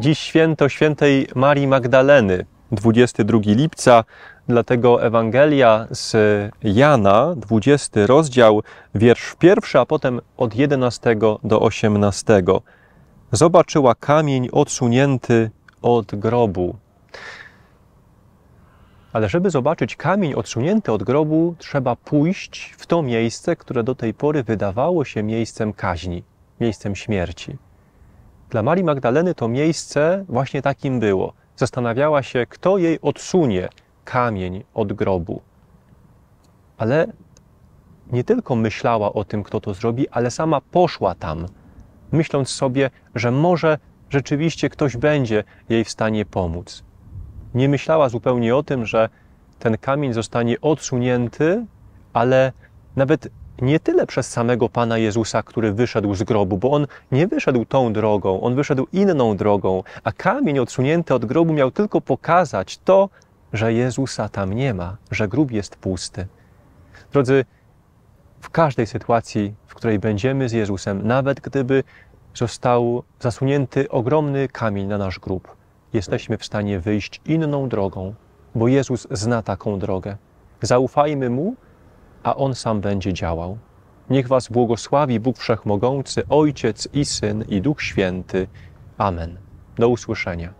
Dziś święto świętej Marii Magdaleny, 22 lipca, dlatego Ewangelia z Jana, 20 rozdział, wiersz pierwszy, a potem od 11 do 18. Zobaczyła kamień odsunięty od grobu. Ale żeby zobaczyć kamień odsunięty od grobu, trzeba pójść w to miejsce, które do tej pory wydawało się miejscem kaźni, miejscem śmierci. Dla Marii Magdaleny to miejsce właśnie takim było. Zastanawiała się, kto jej odsunie kamień od grobu. Ale nie tylko myślała o tym, kto to zrobi, ale sama poszła tam, myśląc sobie, że może rzeczywiście ktoś będzie jej w stanie pomóc. Nie myślała zupełnie o tym, że ten kamień zostanie odsunięty, ale nawet nie tyle przez samego Pana Jezusa, który wyszedł z grobu, bo on nie wyszedł tą drogą, on wyszedł inną drogą, a kamień odsunięty od grobu miał tylko pokazać to, że Jezusa tam nie ma, że grób jest pusty. Drodzy, w każdej sytuacji, w której będziemy z Jezusem, nawet gdyby został zasunięty ogromny kamień na nasz grób, jesteśmy w stanie wyjść inną drogą, bo Jezus zna taką drogę. Zaufajmy Mu a On sam będzie działał. Niech Was błogosławi Bóg Wszechmogący, Ojciec i Syn i Duch Święty. Amen. Do usłyszenia.